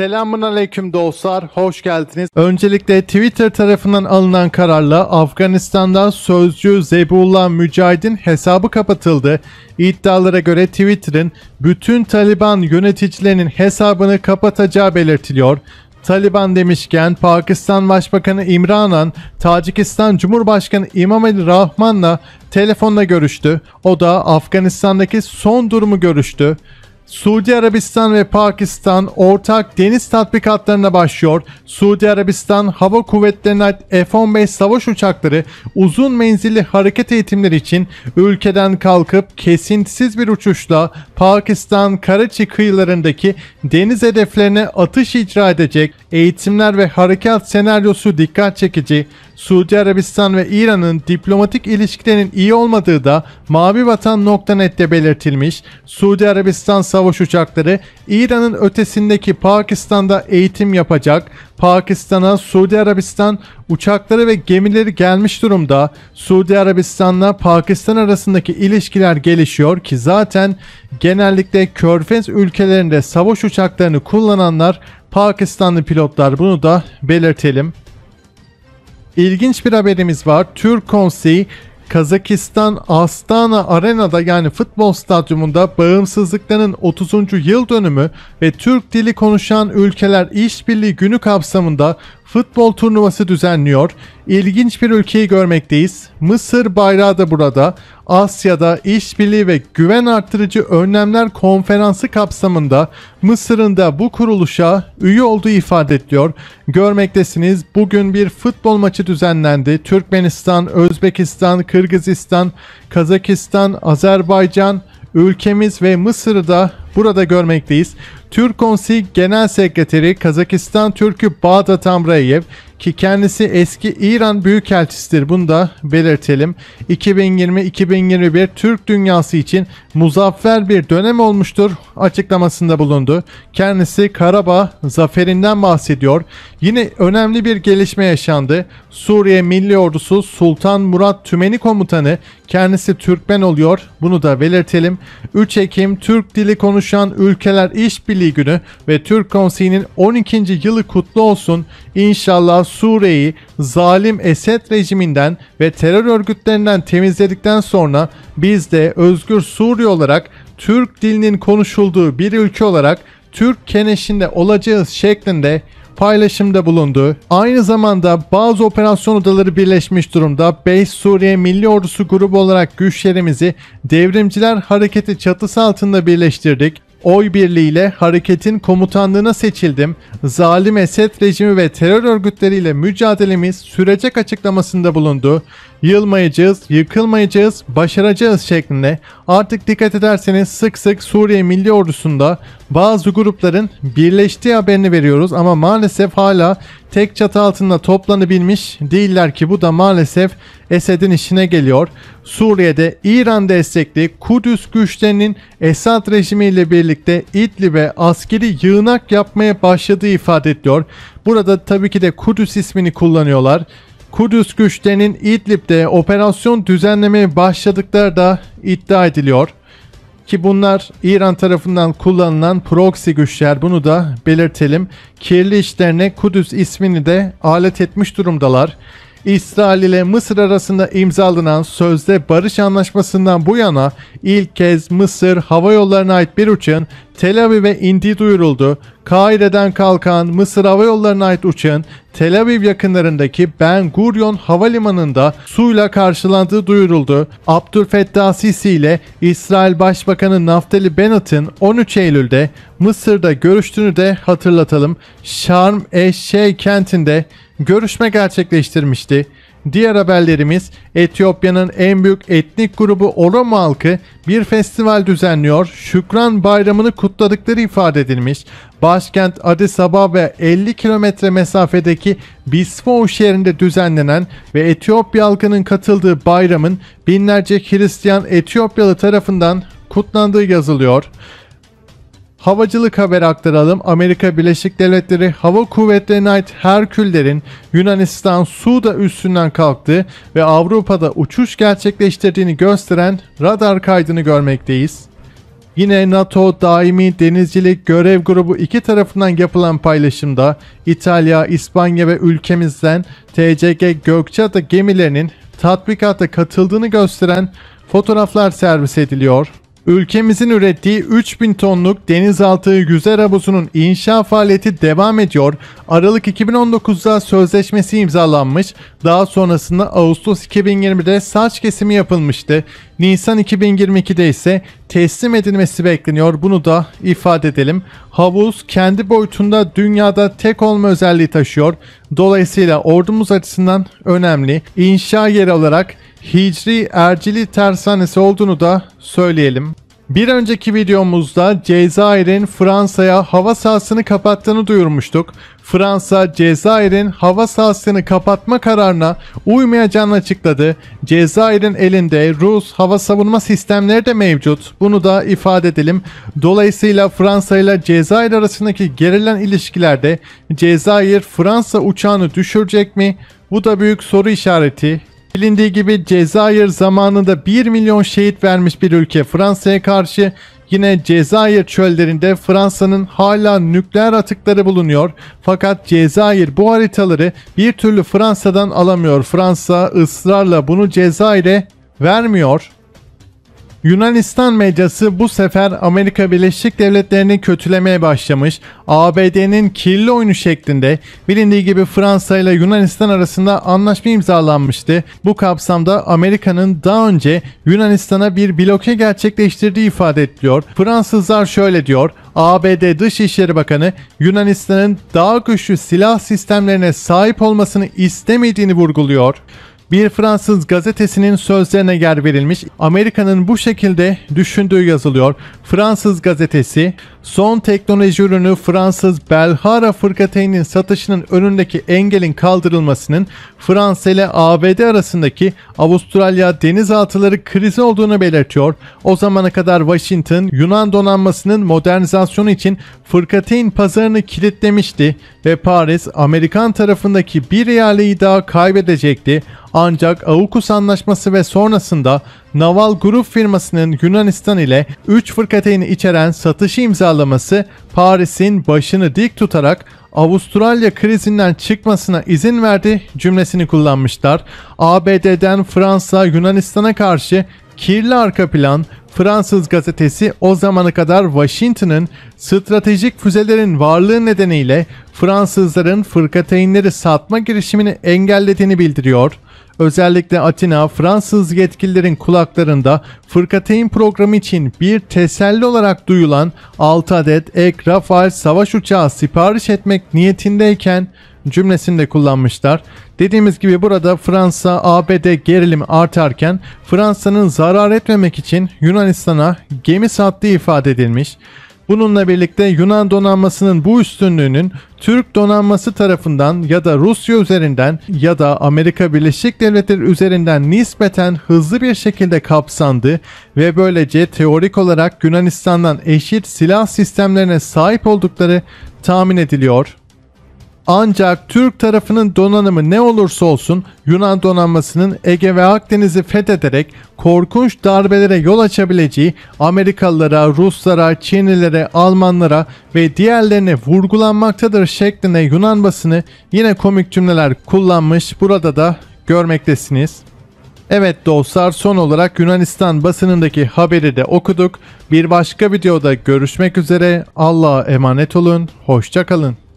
Selamun Aleyküm dostlar, hoş geldiniz. Öncelikle Twitter tarafından alınan kararla Afganistan'da sözcü Zebullah Mücahid'in hesabı kapatıldı. İddialara göre Twitter'ın bütün Taliban yöneticilerinin hesabını kapatacağı belirtiliyor. Taliban demişken Pakistan Başbakanı İmran Han, Tacikistan Cumhurbaşkanı İmameli Rahman'la telefonla görüştü. O da Afganistan'daki son durumu görüştü. Suudi Arabistan ve Pakistan ortak deniz tatbikatlarına başlıyor. Suudi Arabistan Hava Kuvvetleri'ne ait F-15 savaş uçakları uzun menzilli hareket eğitimleri için ülkeden kalkıp kesintisiz bir uçuşla Pakistan Karaçi kıyılarındaki deniz hedeflerine atış icra edecek. Eğitimler ve harekat senaryosu dikkat çekici. Suudi Arabistan ve İran'ın diplomatik ilişkilerinin iyi olmadığı da mavivatan.net'te belirtilmiş. Suudi Arabistan savaş uçakları İran'ın ötesindeki Pakistan'da eğitim yapacak. Pakistan'a Suudi Arabistan uçakları ve gemileri gelmiş durumda. Suudi Arabistan'la Pakistan arasındaki ilişkiler gelişiyor ki zaten genellikle Körfez ülkelerinde savaş uçaklarını kullananlar Pakistanlı pilotlar bunu da belirtelim. İlginç bir haberimiz var. Türk Konseyi Kazakistan Astana Arena'da yani futbol stadyumunda bağımsızlıklarının 30. yıl dönümü ve Türk dili konuşan ülkeler işbirliği günü kapsamında futbol turnuvası düzenliyor. İlginç bir ülkeyi görmekteyiz. Mısır bayrağı da burada. Asya'da işbirliği ve güven arttırıcı önlemler konferansı kapsamında Mısır'ın da bu kuruluşa üye olduğu ifade ediliyor. Görmektesiniz bugün bir futbol maçı düzenlendi. Türkmenistan, Özbekistan, Kırgızistan, Kazakistan, Azerbaycan, ülkemiz ve Mısır'da burada görmekteyiz. Türk Konseyi Genel Sekreteri Kazakistan Türk'ü Bağdat Amrayev ki kendisi eski İran Büyükelçisidir bunu da belirtelim. 2020-2021 Türk dünyası için muzaffer bir dönem olmuştur açıklamasında bulundu. Kendisi Karabağ zaferinden bahsediyor. Yine önemli bir gelişme yaşandı. Suriye Milli Ordusu Sultan Murat Tümeni Komutanı kendisi Türkmen oluyor bunu da belirtelim. 3 Ekim Türk Dili Konuş konuşan ülkeler işbirliği günü ve Türk Konseyi'nin 12. yılı kutlu olsun. İnşallah Suriye'yi zalim Esed rejiminden ve terör örgütlerinden temizledikten sonra biz de özgür Suriye olarak Türk dilinin konuşulduğu bir ülke olarak Türk keneşinde olacağız şeklinde paylaşımda bulundu. Aynı zamanda bazı operasyon odaları birleşmiş durumda 5 Suriye Milli Ordusu grubu olarak güçlerimizi Devrimciler Hareketi çatısı altında birleştirdik. Oy birliğiyle hareketin komutanlığına seçildim. Zalim Esed rejimi ve terör örgütleriyle mücadelemiz sürecek açıklamasında bulundu. Yılmayacağız, yıkılmayacağız, başaracağız şeklinde artık dikkat ederseniz sık sık Suriye Milli Ordusu'nda bazı grupların birleştiği haberini veriyoruz ama maalesef hala tek çatı altında toplanabilmiş değiller ki bu da maalesef Esed'in işine geliyor. Suriye'de İran destekli Kudüs güçlerinin Esad rejimiyle birlikte İdlib'e askeri yığınak yapmaya başladığı ifade ediliyor. Burada tabii ki de Kudüs ismini kullanıyorlar. Kudüs güçlerinin İdlib'de operasyon düzenlemeye başladıkları da iddia ediliyor. Ki bunlar İran tarafından kullanılan proxy güçler bunu da belirtelim. Kirli işlerine Kudüs ismini de alet etmiş durumdalar. İsrail ile Mısır arasında imzalanan sözde barış anlaşmasından bu yana ilk kez Mısır hava yollarına ait bir uçağın Tel Aviv'e indiği duyuruldu. Kaire'den kalkan Mısır Hava Yolları'na ait uçağın Tel Aviv yakınlarındaki Ben Gurion Havalimanı'nda suyla karşılandığı duyuruldu. Abdülfettah Sisi ile İsrail Başbakanı Naftali Bennett'in 13 Eylül'de Mısır'da görüştüğünü de hatırlatalım. Şarm Eşşey kentinde görüşme gerçekleştirmişti. Diğer haberlerimiz Etiyopya'nın en büyük etnik grubu Oromo halkı bir festival düzenliyor. Şükran Bayramı'nı kutladıkları ifade edilmiş. Başkent Addis Ababa 50 kilometre mesafedeki Bisfo şehrinde düzenlenen ve Etiyopya halkının katıldığı bayramın binlerce Hristiyan Etiyopyalı tarafından kutlandığı yazılıyor. Havacılık haber aktaralım. Amerika Birleşik Devletleri Hava Kuvvetleri'ne ait Herküller'in Yunanistan Suda üstünden kalktığı ve Avrupa'da uçuş gerçekleştirdiğini gösteren radar kaydını görmekteyiz. Yine NATO Daimi Denizcilik Görev Grubu iki tarafından yapılan paylaşımda İtalya, İspanya ve ülkemizden TCG Gökçeada gemilerinin tatbikata katıldığını gösteren fotoğraflar servis ediliyor. Ülkemizin ürettiği 3000 tonluk denizaltı yüzer havuzu'nun inşa faaliyeti devam ediyor. Aralık 2019'da sözleşmesi imzalanmış, daha sonrasında Ağustos 2020'de saç kesimi yapılmıştı. Nisan 2022'de ise teslim edilmesi bekleniyor. Bunu da ifade edelim. Havuz kendi boyutunda dünyada tek olma özelliği taşıyor. Dolayısıyla ordumuz açısından önemli. İnşa yeri olarak Hicri Ercili tersanesi olduğunu da söyleyelim. Bir önceki videomuzda Cezayir'in Fransa'ya hava sahasını kapattığını duyurmuştuk. Fransa Cezayir'in hava sahasını kapatma kararına uymayacağını açıkladı. Cezayir'in elinde Rus hava savunma sistemleri de mevcut. Bunu da ifade edelim. Dolayısıyla Fransa ile Cezayir arasındaki gerilen ilişkilerde Cezayir Fransa uçağını düşürecek mi? Bu da büyük soru işareti. Bilindiği gibi Cezayir zamanında 1 milyon şehit vermiş bir ülke Fransa'ya karşı Yine Cezayir çöllerinde Fransa'nın hala nükleer atıkları bulunuyor. Fakat Cezayir bu haritaları bir türlü Fransa'dan alamıyor. Fransa ısrarla bunu Cezayir'e vermiyor. Yunanistan medyası bu sefer Amerika Birleşik Devletleri'ni kötülemeye başlamış. ABD'nin kirli oyunu şeklinde bilindiği gibi Fransa ile Yunanistan arasında anlaşma imzalanmıştı. Bu kapsamda Amerika'nın daha önce Yunanistan'a bir bloke gerçekleştirdiği ifade ediliyor. Fransızlar şöyle diyor. ABD Dışişleri Bakanı Yunanistan'ın daha güçlü silah sistemlerine sahip olmasını istemediğini vurguluyor. Bir Fransız gazetesinin sözlerine yer verilmiş. Amerika'nın bu şekilde düşündüğü yazılıyor. Fransız gazetesi Son teknoloji ürünü Fransız Belhara fırkateyninin satışının önündeki engelin kaldırılmasının Fransa ile ABD arasındaki Avustralya denizaltıları krizi olduğunu belirtiyor. O zamana kadar Washington Yunan donanmasının modernizasyonu için fırkateyn pazarını kilitlemişti ve Paris Amerikan tarafındaki bir eyaleyi daha kaybedecekti. Ancak AUKUS anlaşması ve sonrasında Naval Grup firmasının Yunanistan ile 3 fırkateyni içeren satışı imzalaması Paris'in başını dik tutarak Avustralya krizinden çıkmasına izin verdi cümlesini kullanmışlar. ABD'den Fransa Yunanistan'a karşı kirli arka plan Fransız gazetesi o zamana kadar Washington'ın stratejik füzelerin varlığı nedeniyle Fransızların fırkateynleri satma girişimini engellediğini bildiriyor. Özellikle Atina Fransız yetkililerin kulaklarında fırkateyn programı için bir teselli olarak duyulan 6 adet ek Rafale savaş uçağı sipariş etmek niyetindeyken cümlesinde kullanmışlar. Dediğimiz gibi burada Fransa ABD gerilimi artarken Fransa'nın zarar etmemek için Yunanistan'a gemi sattığı ifade edilmiş. Bununla birlikte Yunan donanmasının bu üstünlüğünün Türk donanması tarafından ya da Rusya üzerinden ya da Amerika Birleşik Devletleri üzerinden nispeten hızlı bir şekilde kapsandı ve böylece teorik olarak Yunanistan'dan eşit silah sistemlerine sahip oldukları tahmin ediliyor. Ancak Türk tarafının donanımı ne olursa olsun Yunan donanmasının Ege ve Akdeniz'i fethederek korkunç darbelere yol açabileceği Amerikalılara, Ruslara, Çinlilere, Almanlara ve diğerlerine vurgulanmaktadır şeklinde Yunan basını yine komik cümleler kullanmış burada da görmektesiniz. Evet dostlar son olarak Yunanistan basınındaki haberi de okuduk. Bir başka videoda görüşmek üzere. Allah'a emanet olun. Hoşçakalın.